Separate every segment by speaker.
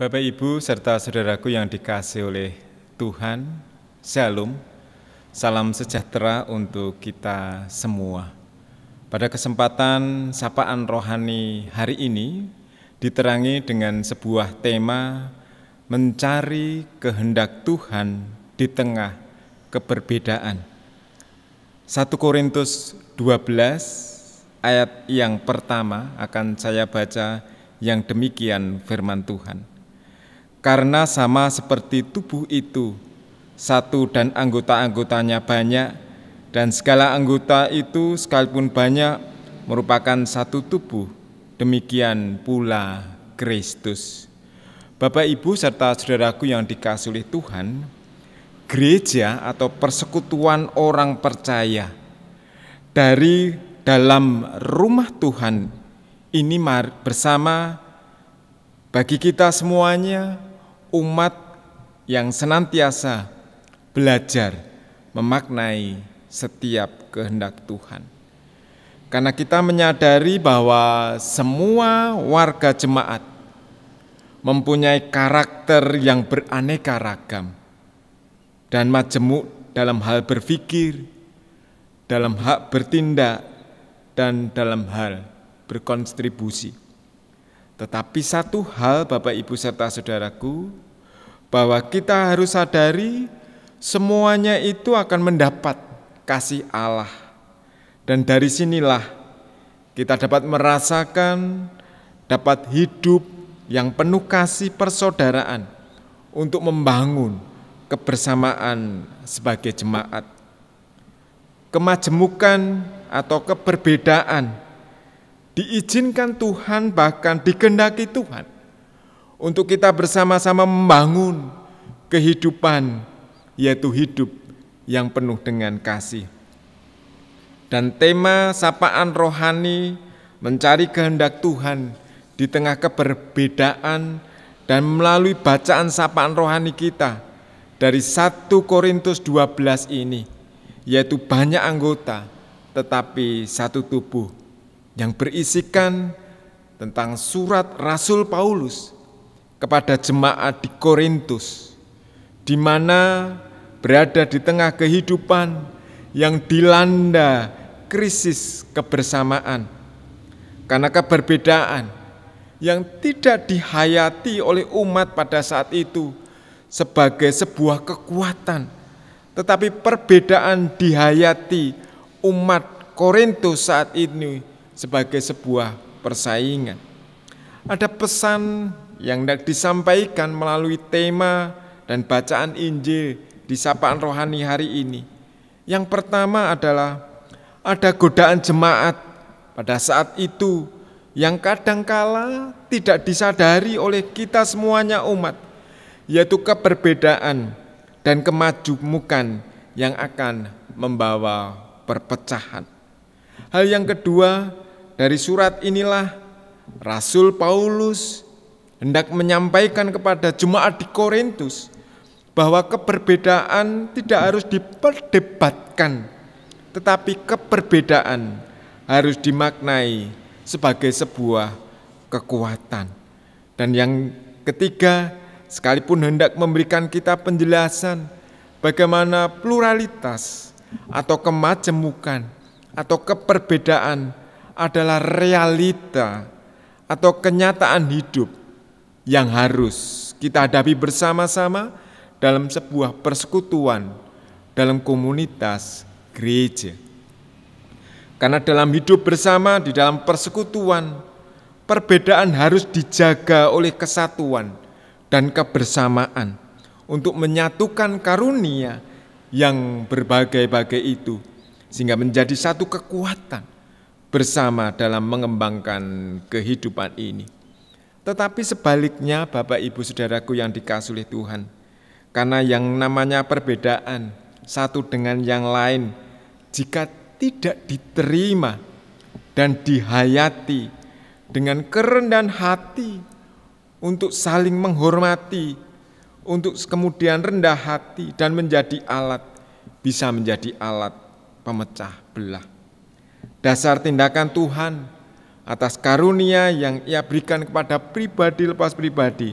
Speaker 1: Bapak Ibu serta saudaraku yang dikasih oleh Tuhan, Shalom, salam sejahtera untuk kita semua. Pada kesempatan sapaan rohani hari ini diterangi dengan sebuah tema mencari kehendak Tuhan di tengah keberbedaan. 1 Korintus 12 ayat yang pertama akan saya baca yang demikian firman Tuhan karena sama seperti tubuh itu, satu dan anggota-anggotanya banyak, dan segala anggota itu sekalipun banyak merupakan satu tubuh, demikian pula Kristus. Bapak, Ibu, serta saudaraku yang dikasih oleh Tuhan, gereja atau persekutuan orang percaya dari dalam rumah Tuhan ini bersama bagi kita semuanya umat yang senantiasa belajar memaknai setiap kehendak Tuhan. Karena kita menyadari bahwa semua warga jemaat mempunyai karakter yang beraneka ragam dan majemuk dalam hal berpikir, dalam hak bertindak, dan dalam hal berkontribusi. Tetapi satu hal Bapak Ibu serta saudaraku, bahwa kita harus sadari semuanya itu akan mendapat kasih Allah. Dan dari sinilah kita dapat merasakan, dapat hidup yang penuh kasih persaudaraan untuk membangun kebersamaan sebagai jemaat. Kemajemukan atau keberbedaan diizinkan Tuhan, bahkan dikendaki Tuhan, untuk kita bersama-sama membangun kehidupan, yaitu hidup yang penuh dengan kasih. Dan tema sapaan rohani mencari kehendak Tuhan di tengah keberbedaan dan melalui bacaan sapaan rohani kita dari 1 Korintus 12 ini, yaitu banyak anggota tetapi satu tubuh yang berisikan tentang surat Rasul Paulus kepada jemaat di Korintus, di mana berada di tengah kehidupan yang dilanda krisis kebersamaan karena keberbedaan yang tidak dihayati oleh umat pada saat itu sebagai sebuah kekuatan, tetapi perbedaan dihayati umat Korintus saat ini sebagai sebuah persaingan. Ada pesan yang hendak disampaikan melalui tema dan bacaan Injil di sapaan rohani hari ini. Yang pertama adalah ada godaan jemaat pada saat itu yang kadangkala tidak disadari oleh kita semuanya umat, yaitu keberbedaan dan kemajumukan yang akan membawa perpecahan. Hal yang kedua dari surat inilah Rasul Paulus hendak menyampaikan kepada jemaat di Korintus bahwa keberbedaan tidak harus diperdebatkan, tetapi keberbedaan harus dimaknai sebagai sebuah kekuatan. Dan yang ketiga, sekalipun hendak memberikan kita penjelasan bagaimana pluralitas atau kemajemukan atau keperbedaan adalah realita atau kenyataan hidup yang harus kita hadapi bersama-sama dalam sebuah persekutuan, dalam komunitas gereja. Karena dalam hidup bersama, di dalam persekutuan, perbedaan harus dijaga oleh kesatuan dan kebersamaan untuk menyatukan karunia yang berbagai-bagai itu sehingga menjadi satu kekuatan bersama dalam mengembangkan kehidupan ini. Tetapi sebaliknya Bapak Ibu Saudaraku yang dikasih oleh Tuhan, karena yang namanya perbedaan satu dengan yang lain, jika tidak diterima dan dihayati dengan kerendahan hati untuk saling menghormati, untuk kemudian rendah hati dan menjadi alat, bisa menjadi alat pemecah belah dasar tindakan Tuhan atas karunia yang ia berikan kepada pribadi lepas pribadi,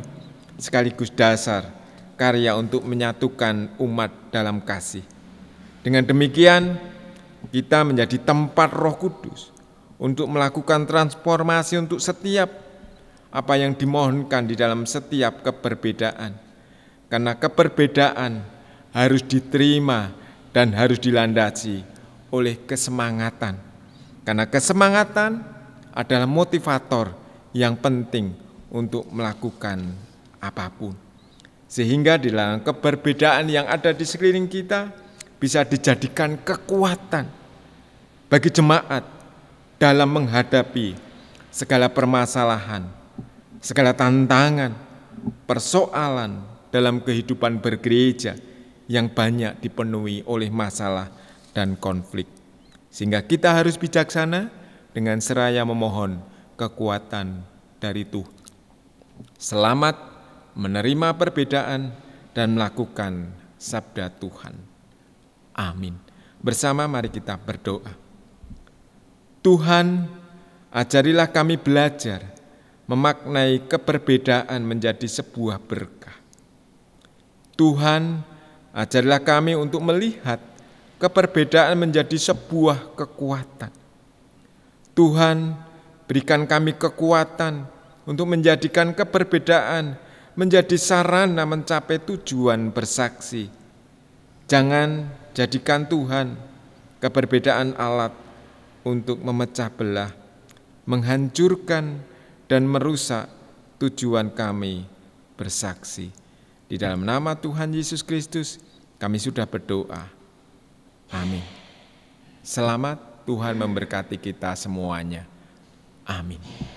Speaker 1: sekaligus dasar karya untuk menyatukan umat dalam kasih. Dengan demikian, kita menjadi tempat Roh Kudus untuk melakukan transformasi untuk setiap apa yang dimohonkan di dalam setiap keberbedaan. Karena keberbedaan harus diterima dan harus dilandasi oleh kesemangatan karena kesemangatan adalah motivator yang penting untuk melakukan apapun. Sehingga di dalam keberbedaan yang ada di sekeliling kita bisa dijadikan kekuatan bagi jemaat dalam menghadapi segala permasalahan, segala tantangan, persoalan dalam kehidupan bergereja yang banyak dipenuhi oleh masalah dan konflik. Sehingga kita harus bijaksana dengan seraya memohon kekuatan dari Tuhan. Selamat menerima perbedaan dan melakukan sabda Tuhan. Amin. Bersama mari kita berdoa. Tuhan, ajarilah kami belajar memaknai keperbedaan menjadi sebuah berkah. Tuhan, ajarilah kami untuk melihat keperbedaan menjadi sebuah kekuatan. Tuhan, berikan kami kekuatan untuk menjadikan keperbedaan menjadi sarana mencapai tujuan bersaksi. Jangan jadikan Tuhan keperbedaan alat untuk memecah belah, menghancurkan, dan merusak tujuan kami bersaksi. Di dalam nama Tuhan Yesus Kristus, kami sudah berdoa. Amin. Selamat Tuhan memberkati kita semuanya. Amin.